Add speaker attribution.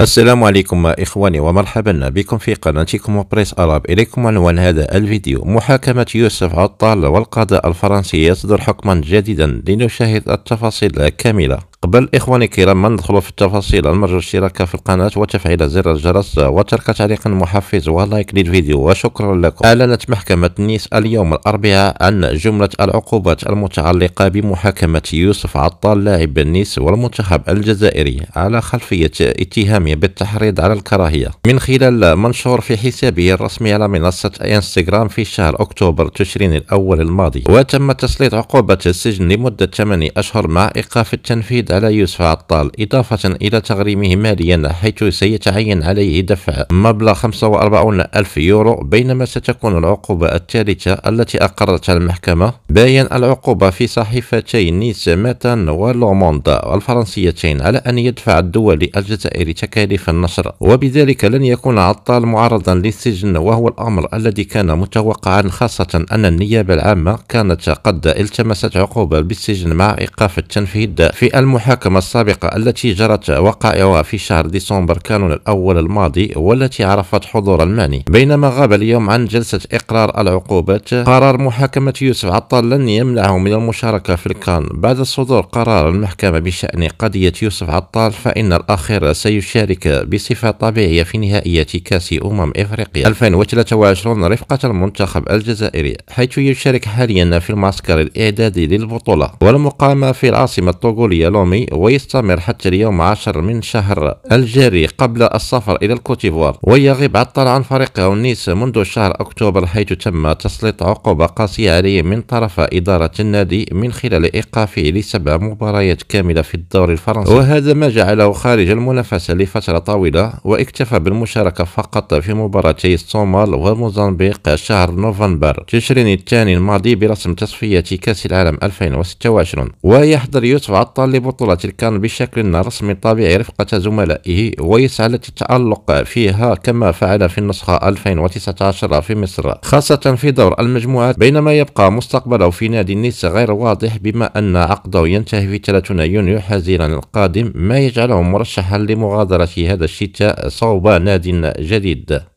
Speaker 1: السلام عليكم إخواني ومرحبا بكم في قناتكم وبريس أراب إليكم عنوان هذا الفيديو محاكمة يوسف عطال والقضاء الفرنسي يصدر حكما جديدا لنشاهد التفاصيل كاملة قبل إخواني الكرام ما ندخلوا في التفاصيل نرجو الاشتراك في القناة وتفعيل زر الجرس وترك تعليق محفز ولايك للفيديو وشكرا لكم أعلنت محكمة نيس اليوم الأربعاء عن جملة العقوبات المتعلقة بمحاكمة يوسف عطال لاعب نيس والمنتخب الجزائري على خلفية اتهامه بالتحريض على الكراهية من خلال منشور في حسابه الرسمي على منصة انستغرام في شهر أكتوبر تشرين الأول الماضي وتم تسليط عقوبة السجن لمدة 8 أشهر مع إيقاف التنفيذ على يوسف عطال إضافة إلى تغريمه ماليا حيث سيتعين عليه دفع مبلغ 45 ألف يورو بينما ستكون العقوبة الثالثة التي أقرتها المحكمة باين العقوبة في صحيفتي نيس ماتان ولوموندا الفرنسيتين على أن يدفع الدولي الجزائري تكاليف النشر وبذلك لن يكون عطال معرضا للسجن وهو الأمر الذي كان متوقعا خاصة أن النيابة العامة كانت قد التمست عقوبة بالسجن مع إيقاف التنفيذ في الم المحاكمة السابقة التي جرت وقائعها في شهر ديسمبر كانون الأول الماضي والتي عرفت حضور الماني بينما غاب اليوم عن جلسة إقرار العقوبات قرار محاكمة يوسف عطال لن يمنعه من المشاركة في الكان بعد صدور قرار المحكمة بشأن قضية يوسف عطال فإن الأخير سيشارك بصفة طبيعية في نهائية كأس أمم إفريقيا 2023 رفقة المنتخب الجزائري حيث يشارك حاليا في المعسكر الإعدادي للبطولة والمقامة في العاصمة الطوغولية الرومي ويستمر حتى اليوم 10 من شهر الجاري قبل السفر إلى الكوتيفوار ويغيب عطل عن فريقه نيس منذ شهر أكتوبر حيث تم تسليط عقوبة قاسية عليه من طرف إدارة النادي من خلال إيقافه لسبع مباريات كاملة في الدوري الفرنسي وهذا ما جعله خارج المنافسة لفترة طويلة واكتفى بالمشاركة فقط في مباراتي الصومال وموزمبيق شهر نوفمبر تشرين الثاني الماضي برسم تصفية كأس العالم 2026 ويحضر يوسف عطال لبطولة البطولة كان بشكل رسمي طبيعي رفقة زملائه ويسعى للتألق فيها كما فعل في النسخة 2019 في مصر خاصة في دور المجموعات بينما يبقى مستقبله في نادي النيس غير واضح بما أن عقده ينتهي في 30 يونيو حزيرا القادم ما يجعله مرشحا لمغادرة هذا الشتاء صوب نادي جديد